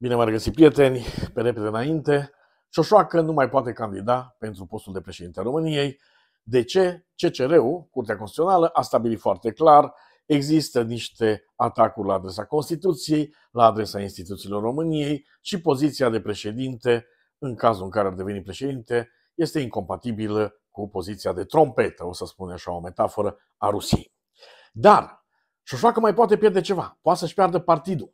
Bine v-am regăsit, prieteni, pe repede înainte. Șoșoacă nu mai poate candida pentru postul de președinte al României. De ce? CCR-ul, Curtea Constituțională, a stabilit foarte clar există niște atacuri la adresa Constituției, la adresa instituțiilor României și poziția de președinte, în cazul în care ar deveni președinte, este incompatibilă cu poziția de trompetă, o să spun așa o metaforă, a Rusiei. Dar Șoșoacă mai poate pierde ceva, poate să-și piardă partidul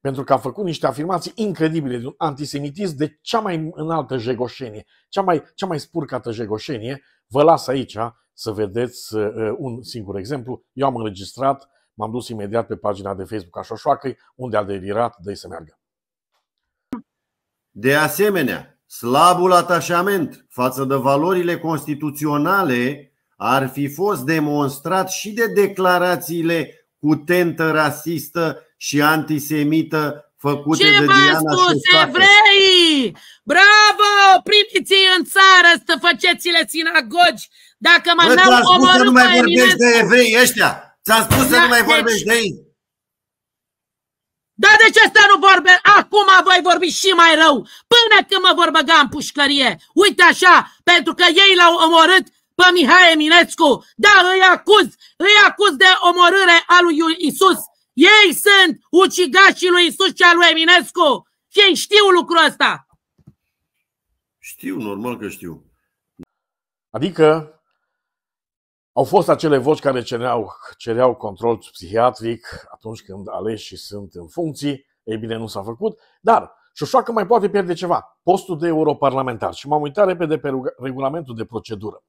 pentru că a făcut niște afirmații incredibile de un antisemitism de cea mai înaltă jegoșenie, cea mai, cea mai spurcată jegoșenie. Vă las aici să vedeți uh, uh, un singur exemplu. Eu am înregistrat, m-am dus imediat pe pagina de Facebook a Șoșoacăi, unde a delirat, de să meargă. De asemenea, slabul atașament față de valorile constituționale ar fi fost demonstrat și de declarațiile cu tentă rasistă și antisemită făcute Ce de Diana spus evrei? Bravo! Primiți în țară să faceți-le sinagogi dacă mă n-am omorât să nu mai vorbești de evrei ăștia! Ți-am spus da, să nu da, mai deci... vorbești de ei! Dar de deci ce să nu vorbe? Acum voi vorbi și mai rău, până când mă vor băga în pușcărie. Uite așa, pentru că ei l-au omorât pe Mihai Eminescu. Da, îi acuz, îi acuz de omorâre a lui Isus ei sunt ucigașii lui Isus și al lui Eminescu. Și ei știu lucrul ăsta. Știu, normal că știu. Adică au fost acele voci care cereau, cereau control psihiatric atunci când aleșii sunt în funcții. Ei bine, nu s-a făcut, dar Șoșoacă mai poate pierde ceva, postul de europarlamentar. Și m-am uitat repede pe regulamentul de procedură.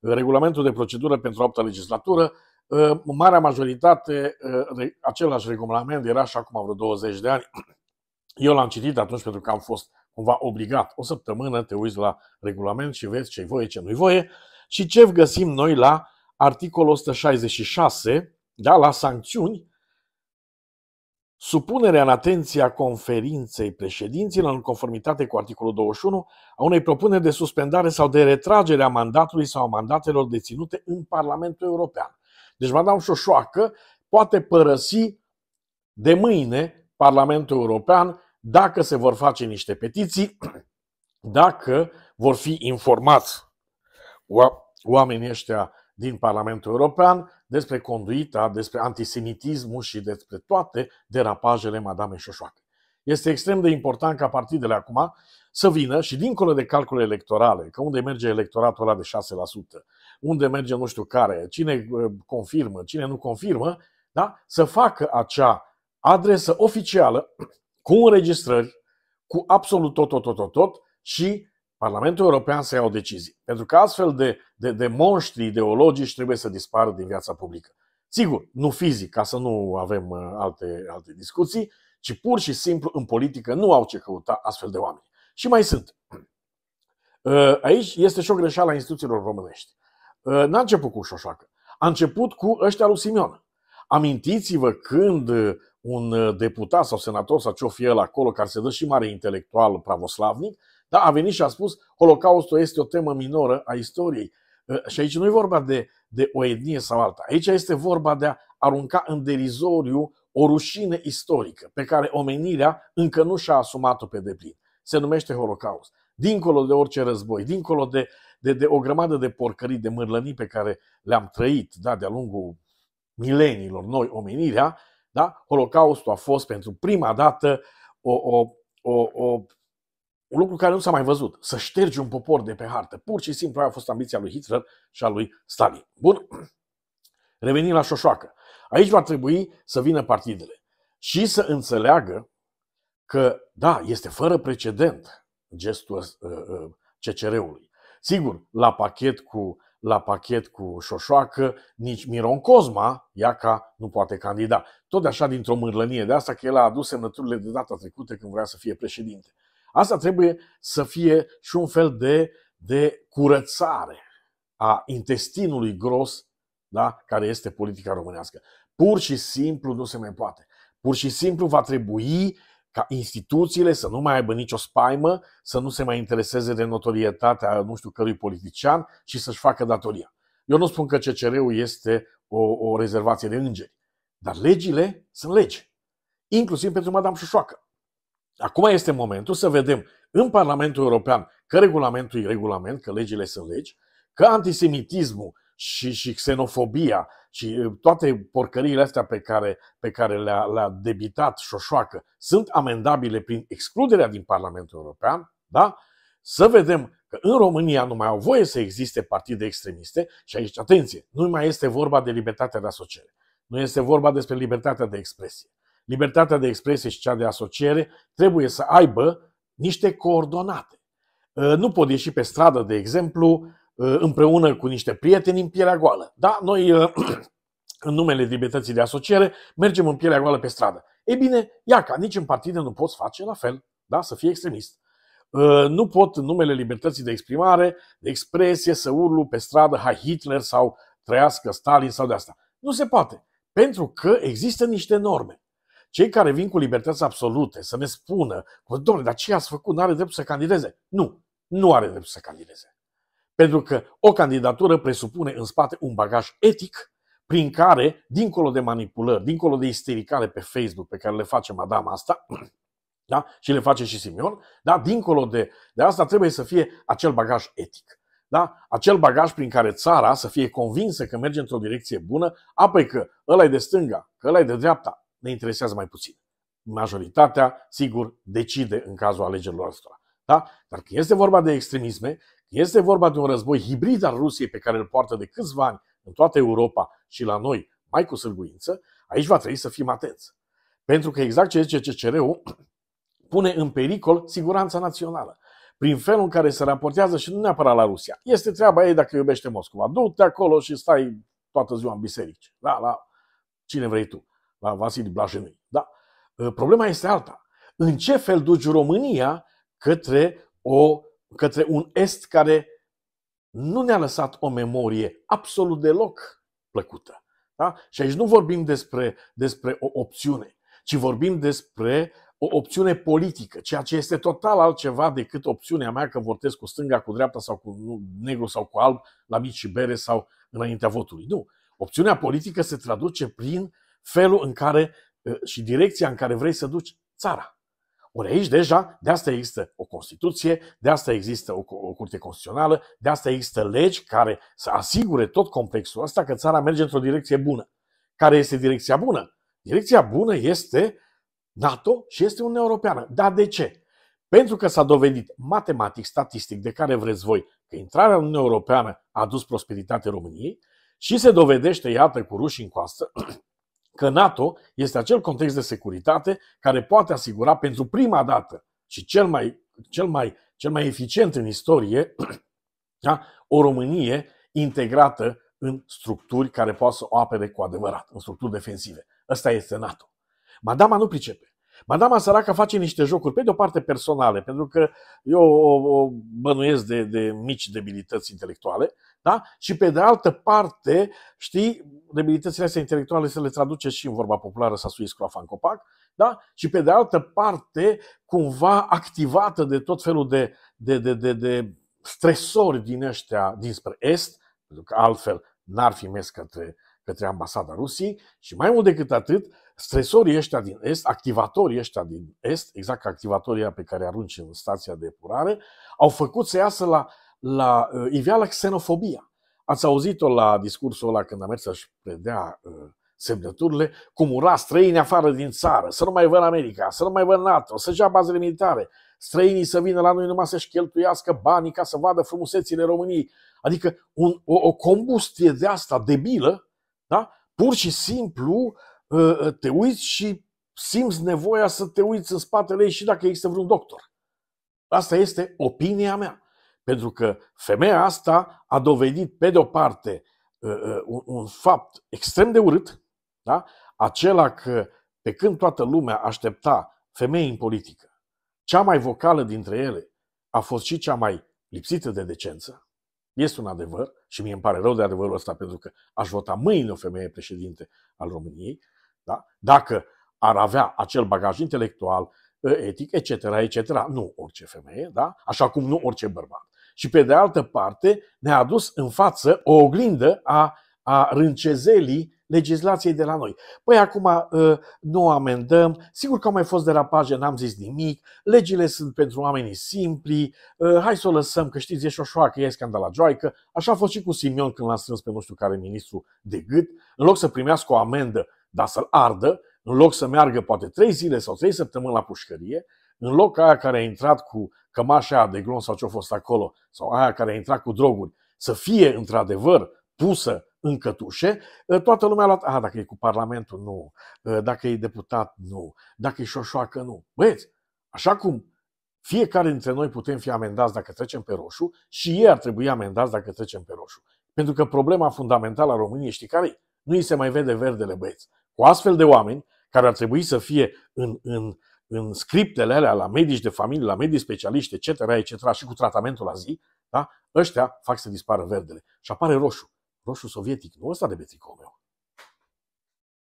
Regulamentul de procedură pentru opta legislatură Ă, în marea majoritate, ă, același regulament era și acum vreo 20 de ani. Eu l-am citit atunci pentru că am fost cumva obligat. O săptămână te uiți la regulament și vezi ce-i voie, ce nu-i voie. Și ce găsim noi la articolul 166, da, la sancțiuni, Supunerea în atenția conferinței președinților în conformitate cu articolul 21 a unei propuneri de suspendare sau de retragere a mandatului sau a mandatelor deținute în Parlamentul European. Deci Madame Șoșoacă poate părăsi de mâine Parlamentul European dacă se vor face niște petiții, dacă vor fi informați oamenii ăștia din Parlamentul European despre conduita, despre antisemitismul și despre toate derapajele Madame Șoșoacă. Este extrem de important ca partidele acum să vină și dincolo de calcule electorale, că unde merge electoratul ăla de 6%, unde merge nu știu care, cine uh, confirmă, cine nu confirmă, da? să facă acea adresă oficială cu înregistrări, cu absolut tot, tot, tot, tot, tot și Parlamentul European să ia o decizie. Pentru că astfel de, de, de monștri ideologici trebuie să dispară din viața publică. Sigur, nu fizic, ca să nu avem uh, alte, alte discuții, ci pur și simplu în politică nu au ce căuta astfel de oameni. Și mai sunt. Uh, aici este și o greșeală a instituțiilor românești. Uh, n-a început cu Șoșoacă. A început cu ăștia lui Simeon. Amintiți-vă când uh, un deputat sau senator sau ce-o fi el acolo, care se dă și mare intelectual pravoslavnic, da, a venit și a spus Holocaustul este o temă minoră a istoriei. Și aici nu e vorba de, de o etnie sau alta. Aici este vorba de a arunca în derizoriu o rușine istorică pe care omenirea încă nu și-a asumat-o pe deplin. Se numește Holocaust. Dincolo de orice război, dincolo de, de, de o grămadă de porcării, de mârlănii pe care le-am trăit da, de-a lungul mileniilor noi, omenirea, da, Holocaustul a fost pentru prima dată o, o, o, o un lucru care nu s-a mai văzut, să ștergi un popor de pe hartă. Pur și simplu aia a fost ambiția lui Hitler și a lui Stalin. Bun, revenim la șoșoacă. Aici va trebui să vină partidele și să înțeleagă că, da, este fără precedent gestul ă, ă, CCR-ului. Sigur, la pachet cu, la pachet cu Șoșoacă, nici Miron Cosma, ea ca nu poate candida. Tot așa dintr-o mârlănie de asta că el a adus semnăturile de data trecută când vrea să fie președinte. Asta trebuie să fie și un fel de, de curățare a intestinului gros da, care este politica românească. Pur și simplu nu se mai poate. Pur și simplu va trebui ca instituțiile să nu mai aibă nicio spaimă, să nu se mai intereseze de notorietatea nu știu cărui politician și să-și facă datoria. Eu nu spun că CCR-ul este o, o rezervație de îngeri, dar legile sunt legi, inclusiv pentru Madame Șoșoacă. Acum este momentul să vedem în Parlamentul European că regulamentul e regulament, că legile sunt legi, că antisemitismul și, și xenofobia și toate porcăriile astea pe care, pe care le-a, le-a debitat Șoșoacă sunt amendabile prin excluderea din Parlamentul European, da? să vedem că în România nu mai au voie să existe partide extremiste și aici, atenție, nu mai este vorba de libertatea de asociere, nu este vorba despre libertatea de expresie. Libertatea de expresie și cea de asociere trebuie să aibă niște coordonate. Ă, nu pot ieși pe stradă, de exemplu, Uh, împreună cu niște prieteni în pielea goală. Da? Noi, uh, în numele libertății de asociere, mergem în pielea goală pe stradă. Ei bine, ia ca nici în partide nu poți face la fel, da? să fii extremist. Uh, nu pot, în numele libertății de exprimare, de expresie, să urlu pe stradă, hai Hitler sau trăiască Stalin sau de asta. Nu se poate, pentru că există niște norme cei care vin cu libertăți absolute să ne spună, domnule, dar ce ați făcut, nu are dreptul să candideze. Nu, nu are dreptul să candideze. Pentru că o candidatură presupune în spate un bagaj etic prin care, dincolo de manipulări, dincolo de istericare pe Facebook pe care le face madama asta, da? și le face și Simeon, da? dincolo de, de asta trebuie să fie acel bagaj etic. Da? Acel bagaj prin care țara să fie convinsă că merge într-o direcție bună, apoi că ăla e de stânga, că ăla e de dreapta, ne interesează mai puțin. Majoritatea, sigur, decide în cazul alegerilor astea. Da? Dar că este vorba de extremisme, este vorba de un război hibrid al Rusiei pe care îl poartă de câțiva ani în toată Europa și la noi, mai cu sârguință, aici va trebui să fim atenți. Pentru că exact ce zice CCR-ul pune în pericol siguranța națională. Prin felul în care se raportează și nu neapărat la Rusia. Este treaba ei dacă iubește Moscova. Du-te acolo și stai toată ziua în biserici. Da, la cine vrei tu. La Vasili Blajeni. Da. Ă, problema este alta. În ce fel duci România către, o, către un est care nu ne-a lăsat o memorie absolut deloc plăcută. Da? Și aici nu vorbim despre, despre o opțiune, ci vorbim despre o opțiune politică, ceea ce este total altceva decât opțiunea mea că votez cu stânga, cu dreapta sau cu negru sau cu alb la mici și bere sau înaintea votului. Nu. Opțiunea politică se traduce prin felul în care eh, și direcția în care vrei să duci țara. Ori aici deja, de asta există o Constituție, de asta există o, o Curte Constituțională, de asta există legi care să asigure tot complexul ăsta că țara merge într-o direcție bună. Care este direcția bună? Direcția bună este NATO și este Uniunea Europeană. Dar de ce? Pentru că s-a dovedit matematic, statistic, de care vreți voi, că intrarea în Uniunea Europeană a adus prosperitate României și se dovedește, iată, cu rușii în coastă, că NATO este acel context de securitate care poate asigura pentru prima dată și cel mai, cel mai, cel mai eficient în istorie da? o Românie integrată în structuri care poate să o apere cu adevărat, în structuri defensive. Ăsta este NATO. Madama nu pricepe. Madama săracă face niște jocuri, pe de o parte personale, pentru că eu o, o bănuiesc de, de mici debilități intelectuale, da? Și pe de altă parte, știi, debilitățile astea intelectuale să le traduce și în vorba populară să suiesc croafa în copac, da? și pe de altă parte, cumva activată de tot felul de, de, de, de, de stresori din ăștia dinspre Est, pentru că altfel n-ar fi mers către, către ambasada Rusiei și mai mult decât atât, stresorii ăștia din Est, activatorii ăștia din Est, exact ca activatorii pe care arunci în stația de epurare, au făcut să iasă la la uh, iveala xenofobia. Ați auzit-o la discursul ăla când a mers să-și predea uh, semnăturile, cum ura străini afară din țară, să nu mai văd America, să nu mai văd NATO, să-și ia bazele militare, străinii să vină la noi numai să-și cheltuiască banii ca să vadă frumusețile României. Adică un, o, o combustie de asta debilă, da? pur și simplu uh, uh, te uiți și simți nevoia să te uiți în spatele ei și dacă există vreun doctor. Asta este opinia mea. Pentru că femeia asta a dovedit, pe de-o parte, uh, uh, un, un fapt extrem de urât, da? acela că pe când toată lumea aștepta femei în politică, cea mai vocală dintre ele a fost și cea mai lipsită de decență. Este un adevăr și mie îmi pare rău de adevărul ăsta pentru că aș vota mâine o femeie președinte al României, da? dacă ar avea acel bagaj intelectual, uh, etic, etc., etc. Nu orice femeie, da? așa cum nu orice bărbat și pe de altă parte ne-a adus în față o oglindă a, a râncezelii legislației de la noi. Păi acum uh, nu amendăm, sigur că au mai fost rapaje, n-am zis nimic, legile sunt pentru oamenii simpli, uh, hai să o lăsăm, că știți, e șoșoa, că e joaică. Așa a fost și cu Simion când l-a strâns pe nu știu care ministru de gât. În loc să primească o amendă, dar să-l ardă, în loc să meargă poate trei zile sau trei săptămâni la pușcărie, în loc aia care a intrat cu cămașa de glon sau ce-a fost acolo, sau aia care a intrat cu droguri, să fie într-adevăr pusă în cătușe, ă, toată lumea a luat, a, ah, dacă e cu Parlamentul, nu, ă, dacă e deputat, nu, dacă e șoșoacă, nu. Băieți, așa cum fiecare dintre noi putem fi amendați dacă trecem pe roșu și ei ar trebui amendați dacă trecem pe roșu. Pentru că problema fundamentală a României, știi care Nu îi se mai vede verdele, băieți. Cu astfel de oameni, care ar trebui să fie în, în în scriptele alea la medici de familie, la medici specialiști, etc., etc., și cu tratamentul la zi, da? ăștia fac să dispară verdele. Și apare roșu. Roșu sovietic, nu ăsta de betricou meu.